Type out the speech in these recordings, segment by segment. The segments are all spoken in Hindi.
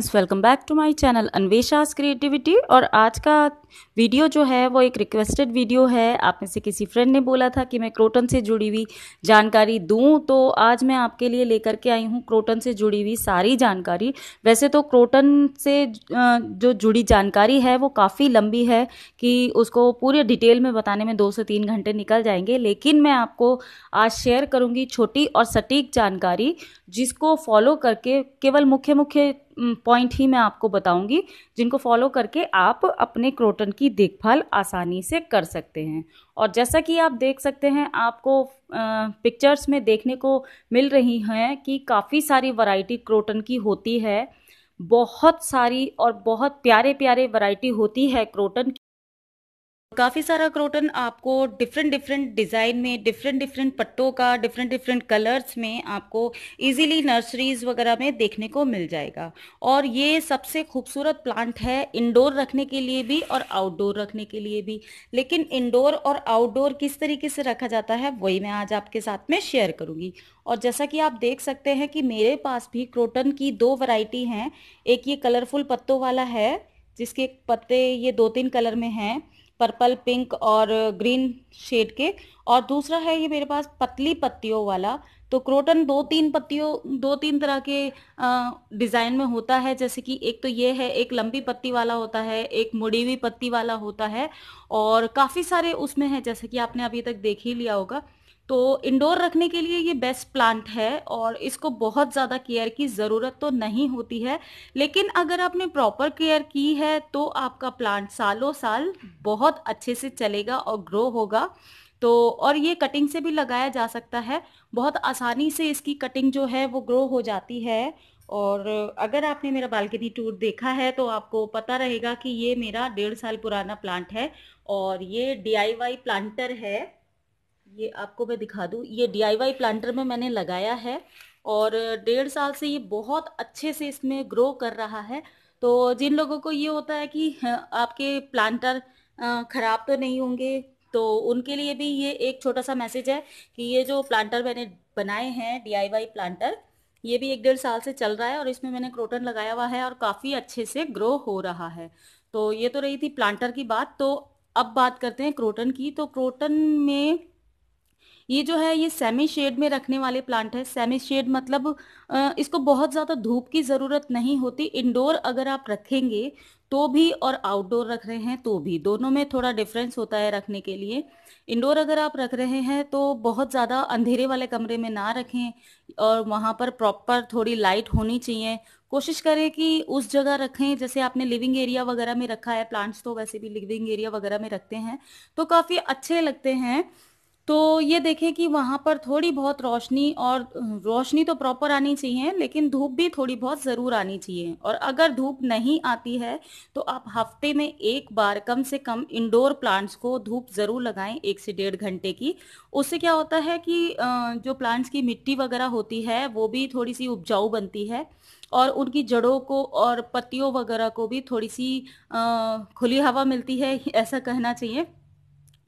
friends welcome back to my channel Anvesha's creativity और आज का वीडियो जो है वो एक रिक्वेस्टेड वीडियो है आप में से किसी फ्रेंड ने बोला था कि मैं क्रोटन से जुड़ी हुई जानकारी दूं तो आज मैं आपके लिए लेकर के आई हूँ क्रोटन से जुड़ी हुई सारी जानकारी वैसे तो क्रोटन से जो जुड़ी जानकारी है वो काफ़ी लंबी है कि उसको पूरे डिटेल में बताने में दो से तीन घंटे निकल जाएंगे लेकिन मैं आपको आज शेयर करूँगी छोटी और सटीक जानकारी जिसको फॉलो करके केवल मुख्य मुख्य पॉइंट ही मैं आपको बताऊंगी जिनको फॉलो करके आप अपने क्रोटन की देखभाल आसानी से कर सकते हैं और जैसा कि आप देख सकते हैं आपको पिक्चर्स में देखने को मिल रही हैं कि काफ़ी सारी वैरायटी क्रोटन की होती है बहुत सारी और बहुत प्यारे प्यारे वैरायटी होती है क्रोटन की काफ़ी सारा क्रोटन आपको डिफरेंट डिफरेंट डिज़ाइन में डिफरेंट डिफरेंट पट्टों का डिफरेंट डिफरेंट कलर्स में आपको इजीली नर्सरीज वगैरह में देखने को मिल जाएगा और ये सबसे खूबसूरत प्लांट है इंडोर रखने के लिए भी और आउटडोर रखने के लिए भी लेकिन इंडोर और आउटडोर किस तरीके से रखा जाता है वही मैं आज आपके साथ में शेयर करूँगी और जैसा कि आप देख सकते हैं कि मेरे पास भी क्रोटन की दो वराइटी हैं एक ये कलरफुल पत्तों वाला है जिसके पत्ते ये दो तीन कलर में हैं पर्पल पिंक और ग्रीन शेड के और दूसरा है ये मेरे पास पतली पत्तियों वाला तो क्रोटन दो तीन पत्तियों दो तीन तरह के डिज़ाइन में होता है जैसे कि एक तो ये है एक लंबी पत्ती वाला होता है एक मुड़ी हुई पत्ती वाला होता है और काफ़ी सारे उसमें है जैसे कि आपने अभी तक देख ही लिया होगा तो इंडोर रखने के लिए ये बेस्ट प्लांट है और इसको बहुत ज़्यादा केयर की ज़रूरत तो नहीं होती है लेकिन अगर आपने प्रॉपर केयर की है तो आपका प्लांट सालों साल बहुत अच्छे से चलेगा और ग्रो होगा तो और ये कटिंग से भी लगाया जा सकता है बहुत आसानी से इसकी कटिंग जो है वो ग्रो हो जाती है और अगर आपने मेरा बालकनी टूर देखा है तो आपको पता रहेगा कि ये मेरा डेढ़ साल पुराना प्लांट है और ये डी प्लांटर है ये आपको मैं दिखा दूँ ये डी प्लांटर में मैंने लगाया है और डेढ़ साल से ये बहुत अच्छे से इसमें ग्रो कर रहा है तो जिन लोगों को ये होता है कि हाँ, आपके प्लांटर ख़राब तो नहीं होंगे तो उनके लिए भी ये एक छोटा सा मैसेज है कि ये जो प्लांटर मैंने बनाए हैं डी प्लांटर ये भी एक डेढ़ साल से चल रहा है और इसमें मैंने क्रोटन लगाया हुआ है और काफ़ी अच्छे से ग्रो हो रहा है तो ये तो रही थी प्लांटर की बात तो अब बात करते हैं क्रोटन की तो क्रोटन में ये जो है ये सेमी शेड में रखने वाले प्लांट है सेमी शेड मतलब इसको बहुत ज़्यादा धूप की ज़रूरत नहीं होती इंडोर अगर आप रखेंगे तो भी और आउटडोर रख रहे हैं तो भी दोनों में थोड़ा डिफरेंस होता है रखने के लिए इंडोर अगर आप रख रहे हैं तो बहुत ज़्यादा अंधेरे वाले कमरे में ना रखें और वहाँ पर प्रॉपर थोड़ी लाइट होनी चाहिए कोशिश करें कि उस जगह रखें जैसे आपने लिविंग एरिया वगैरह में रखा है प्लांट्स तो वैसे भी लिविंग एरिया वगैरह में रखते हैं तो काफ़ी अच्छे लगते हैं तो ये देखें कि वहाँ पर थोड़ी बहुत रोशनी और रोशनी तो प्रॉपर आनी चाहिए लेकिन धूप भी थोड़ी बहुत ज़रूर आनी चाहिए और अगर धूप नहीं आती है तो आप हफ्ते में एक बार कम से कम इंडोर प्लांट्स को धूप ज़रूर लगाएं एक से डेढ़ घंटे की उससे क्या होता है कि जो प्लांट्स की मिट्टी वगैरह होती है वो भी थोड़ी सी उपजाऊ बनती है और उनकी जड़ों को और पत्तियों वगैरह को भी थोड़ी सी खुली हवा मिलती है ऐसा कहना चाहिए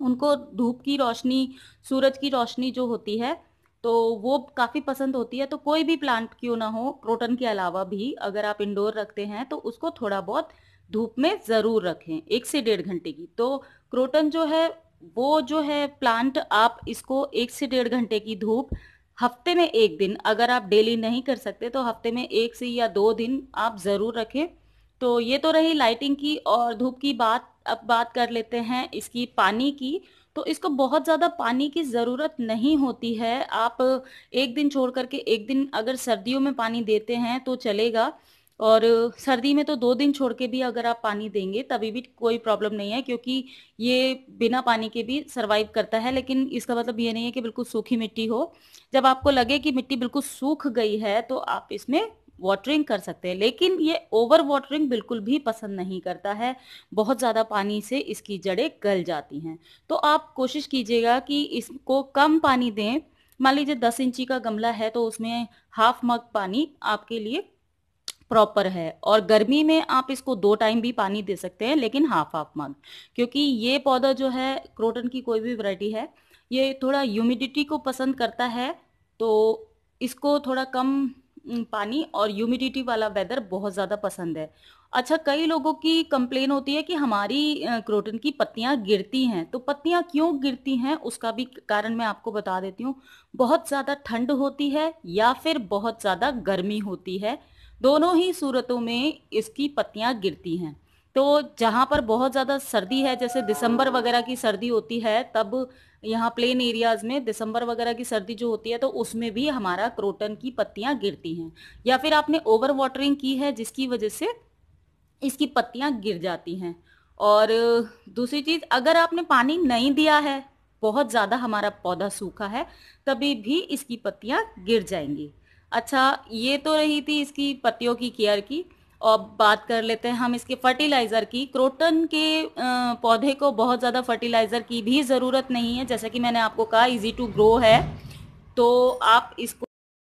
उनको धूप की रोशनी सूरज की रोशनी जो होती है तो वो काफ़ी पसंद होती है तो कोई भी प्लांट क्यों ना हो क्रोटन के अलावा भी अगर आप इंडोर रखते हैं तो उसको थोड़ा बहुत धूप में ज़रूर रखें एक से डेढ़ घंटे की तो क्रोटन जो है वो जो है प्लांट आप इसको एक से डेढ़ घंटे की धूप हफ्ते में एक दिन अगर आप डेली नहीं कर सकते तो हफ्ते में एक से या दो दिन आप ज़रूर रखें तो ये तो रही लाइटिंग की और धूप की बात अब बात कर लेते हैं इसकी पानी की तो इसको बहुत ज़्यादा पानी की ज़रूरत नहीं होती है आप एक दिन छोड़ करके एक दिन अगर सर्दियों में पानी देते हैं तो चलेगा और सर्दी में तो दो दिन छोड़ के भी अगर आप पानी देंगे तभी भी कोई प्रॉब्लम नहीं है क्योंकि ये बिना पानी के भी सरवाइव करता है लेकिन इसका मतलब ये नहीं है कि बिल्कुल सूखी मिट्टी हो जब आपको लगे कि मिट्टी बिल्कुल सूख गई है तो आप इसमें वाटरिंग कर सकते हैं लेकिन ये ओवर वाटरिंग बिल्कुल भी पसंद नहीं करता है बहुत ज़्यादा पानी से इसकी जड़ें गल जाती हैं तो आप कोशिश कीजिएगा कि इसको कम पानी दें मान लीजिए दस इंची का गमला है तो उसमें हाफ मग पानी आपके लिए प्रॉपर है और गर्मी में आप इसको दो टाइम भी पानी दे सकते हैं लेकिन हाफ हाफ मग क्योंकि ये पौधा जो है क्रोटन की कोई भी वैरायटी है ये थोड़ा ह्यूमिडिटी को पसंद करता है तो इसको थोड़ा कम पानी और ह्यूमिडिटी वाला वेदर बहुत ज़्यादा पसंद है अच्छा कई लोगों की कंप्लेन होती है कि हमारी क्रोटन की पत्तियां गिरती हैं तो पत्तियां क्यों गिरती हैं उसका भी कारण मैं आपको बता देती हूँ बहुत ज़्यादा ठंड होती है या फिर बहुत ज़्यादा गर्मी होती है दोनों ही सूरतों में इसकी पत्तियाँ गिरती हैं तो जहाँ पर बहुत ज़्यादा सर्दी है जैसे दिसंबर वगैरह की सर्दी होती है तब यहाँ प्लेन एरियाज़ में दिसंबर वगैरह की सर्दी जो होती है तो उसमें भी हमारा क्रोटन की पत्तियाँ गिरती हैं या फिर आपने ओवर वाटरिंग की है जिसकी वजह से इसकी पत्तियाँ गिर जाती हैं और दूसरी चीज़ अगर आपने पानी नहीं दिया है बहुत ज़्यादा हमारा पौधा सूखा है तभी भी इसकी पत्तियाँ गिर जाएंगी अच्छा ये तो रही थी इसकी पत्तियों की केयर की अब बात कर लेते हैं हम इसके फर्टिलाइज़र की क्रोटन के पौधे को बहुत ज़्यादा फर्टिलाइज़र की भी ज़रूरत नहीं है जैसा कि मैंने आपको कहा इजी टू ग्रो है तो आप इसको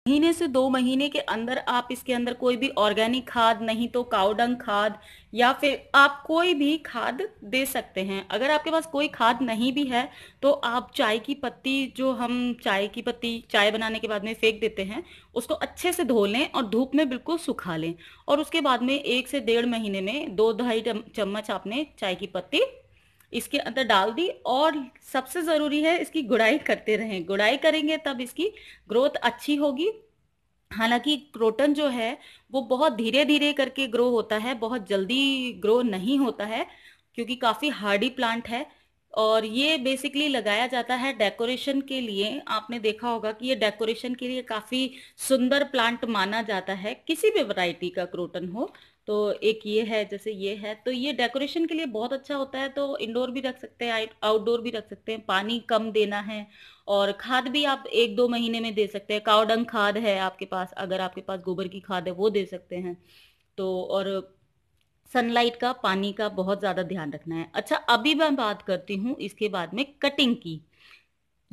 महीने से दो महीने के अंदर आप इसके अंदर कोई भी ऑर्गेनिक खाद नहीं तो काउडंग खाद या फिर आप कोई भी खाद दे सकते हैं अगर आपके पास कोई खाद नहीं भी है तो आप चाय की पत्ती जो हम चाय की पत्ती चाय बनाने के बाद में फेंक देते हैं उसको अच्छे से धो लें और धूप में बिल्कुल सुखा लें और उसके बाद में एक से डेढ़ महीने में दो ढाई चम्मच आपने चाय की पत्ती इसके अंदर डाल दी और सबसे ज़रूरी है इसकी गुड़ाई करते रहें गुड़ाई करेंगे तब इसकी ग्रोथ अच्छी होगी हालांकि क्रोटन जो है वो बहुत धीरे धीरे करके ग्रो होता है बहुत जल्दी ग्रो नहीं होता है क्योंकि काफ़ी हार्डी प्लांट है और ये बेसिकली लगाया जाता है डेकोरेशन के लिए आपने देखा होगा कि ये डेकोरेशन के लिए काफ़ी सुंदर प्लांट माना जाता है किसी भी वैरायटी का क्रोटन हो तो एक ये है जैसे ये है तो ये डेकोरेशन के लिए बहुत अच्छा होता है तो इंडोर भी रख सकते हैं आउटडोर भी रख सकते हैं पानी कम देना है और खाद भी आप एक दो महीने में दे सकते हैं कावडंग खाद है आपके पास अगर आपके पास गोबर की खाद है वो दे सकते हैं तो और सनलाइट का पानी का बहुत ज़्यादा ध्यान रखना है अच्छा अभी मैं बात करती हूँ इसके बाद में कटिंग की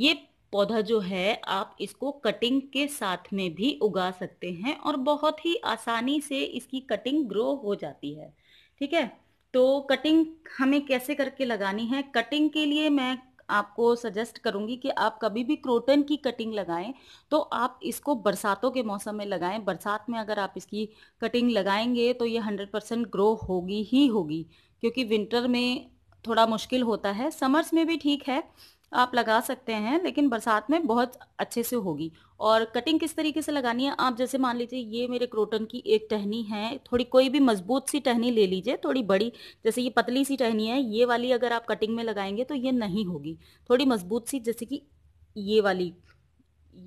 ये पौधा जो है आप इसको कटिंग के साथ में भी उगा सकते हैं और बहुत ही आसानी से इसकी कटिंग ग्रो हो जाती है ठीक है तो कटिंग हमें कैसे करके लगानी है कटिंग के लिए मैं आपको सजेस्ट करूंगी कि आप कभी भी क्रोटन की कटिंग लगाएं तो आप इसको बरसातों के मौसम में लगाएं बरसात में अगर आप इसकी कटिंग लगाएंगे तो ये 100 परसेंट ग्रो होगी ही होगी क्योंकि विंटर में थोड़ा मुश्किल होता है समर्स में भी ठीक है आप लगा सकते हैं लेकिन बरसात में बहुत अच्छे से होगी और कटिंग किस तरीके से लगानी है आप जैसे मान लीजिए ये मेरे क्रोटन की एक टहनी है थोड़ी कोई भी मजबूत सी टहनी ले लीजिए थोड़ी बड़ी जैसे ये पतली सी टहनी है ये वाली अगर आप कटिंग में लगाएंगे तो ये नहीं होगी थोड़ी मजबूत सी जैसे कि ये वाली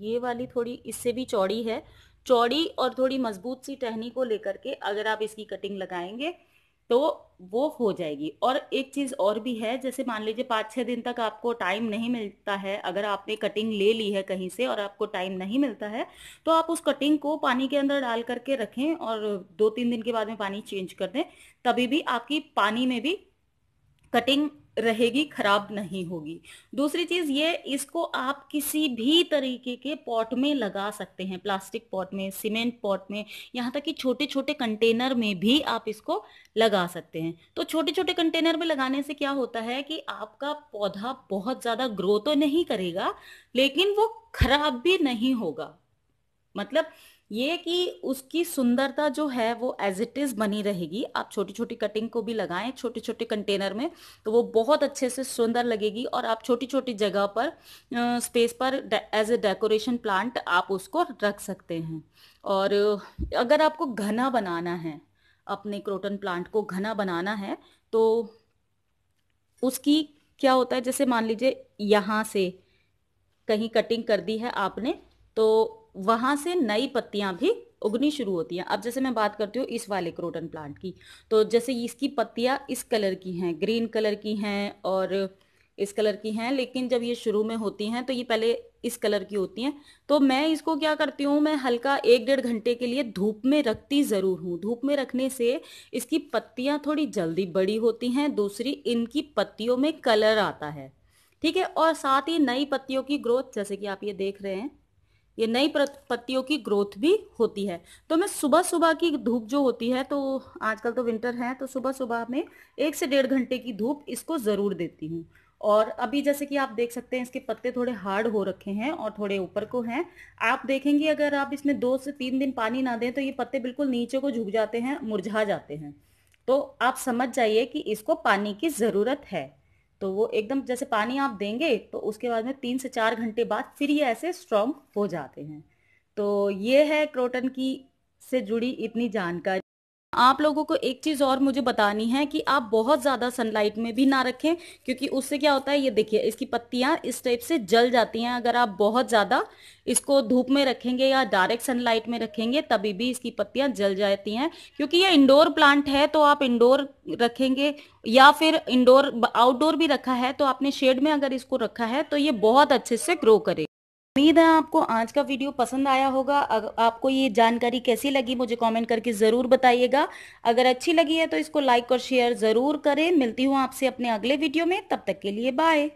ये वाली थोड़ी इससे भी चौड़ी है चौड़ी और थोड़ी मजबूत सी टहनी को लेकर के अगर आप इसकी कटिंग लगाएंगे तो वो हो जाएगी और एक चीज और भी है जैसे मान लीजिए पाँच छह दिन तक आपको टाइम नहीं मिलता है अगर आपने कटिंग ले ली है कहीं से और आपको टाइम नहीं मिलता है तो आप उस कटिंग को पानी के अंदर डाल करके रखें और दो तीन दिन के बाद में पानी चेंज कर दें तभी भी आपकी पानी में भी कटिंग रहेगी खराब नहीं होगी दूसरी चीज ये इसको आप किसी भी तरीके के पॉट में लगा सकते हैं प्लास्टिक पॉट में सीमेंट पॉट में यहाँ तक कि छोटे छोटे कंटेनर में भी आप इसको लगा सकते हैं तो छोटे छोटे कंटेनर में लगाने से क्या होता है कि आपका पौधा बहुत ज्यादा ग्रो तो नहीं करेगा लेकिन वो खराब भी नहीं होगा मतलब ये कि उसकी सुंदरता जो है वो एज इट इज बनी रहेगी आप छोटी छोटी कटिंग को भी लगाएं छोटे छोटे कंटेनर में तो वो बहुत अच्छे से सुंदर लगेगी और आप छोटी छोटी जगह पर स्पेस पर एज ए डेकोरेशन प्लांट आप उसको रख सकते हैं और अगर आपको घना बनाना है अपने क्रोटन प्लांट को घना बनाना है तो उसकी क्या होता है जैसे मान लीजिए यहाँ से कहीं कटिंग कर दी है आपने तो वहाँ से नई पत्तियाँ भी उगनी शुरू होती हैं अब जैसे मैं बात करती हूँ इस वाले क्रोटन प्लांट की तो जैसे इसकी पत्तियाँ इस कलर की हैं ग्रीन कलर की हैं और इस कलर की हैं लेकिन जब ये शुरू में होती हैं तो ये पहले इस कलर की होती हैं तो मैं इसको क्या करती हूँ मैं हल्का एक डेढ़ घंटे के लिए धूप में रखती ज़रूर हूँ धूप में रखने से इसकी पत्तियाँ थोड़ी जल्दी बड़ी होती हैं दूसरी इनकी पत्तियों में कलर आता है ठीक है और साथ ही नई पत्तियों की ग्रोथ जैसे कि आप ये देख रहे हैं ये नई पत्तियों की ग्रोथ भी होती है तो मैं सुबह सुबह की धूप जो होती है तो आजकल तो विंटर है तो सुबह सुबह में एक से डेढ़ घंटे की धूप इसको ज़रूर देती हूँ और अभी जैसे कि आप देख सकते हैं इसके पत्ते थोड़े हार्ड हो रखे हैं और थोड़े ऊपर को हैं आप देखेंगे अगर आप इसमें दो से तीन दिन पानी ना दें तो ये पत्ते बिल्कुल नीचे को झुक जाते हैं मुरझा जाते हैं तो आप समझ जाइए कि इसको पानी की ज़रूरत है तो वो एकदम जैसे पानी आप देंगे तो उसके बाद में तीन से चार घंटे बाद फिर ये ऐसे स्ट्रॉन्ग हो जाते हैं तो ये है क्रोटन की से जुड़ी इतनी जानकारी आप लोगों को एक चीज़ और मुझे बतानी है कि आप बहुत ज़्यादा सनलाइट में भी ना रखें क्योंकि उससे क्या होता है ये देखिए इसकी पत्तियां इस टाइप से जल जाती हैं अगर आप बहुत ज़्यादा इसको धूप में रखेंगे या डायरेक्ट सनलाइट में रखेंगे तभी भी इसकी पत्तियां जल जाती हैं क्योंकि ये इंडोर प्लांट है तो आप इंडोर रखेंगे या फिर इंडोर आउटडोर भी रखा है तो आपने शेड में अगर इसको रखा है तो ये बहुत अच्छे से ग्रो करेगा उम्मीद है आपको आज का वीडियो पसंद आया होगा अगर आपको ये जानकारी कैसी लगी मुझे कमेंट करके ज़रूर बताइएगा अगर अच्छी लगी है तो इसको लाइक और शेयर ज़रूर करें मिलती हूँ आपसे अपने अगले वीडियो में तब तक के लिए बाय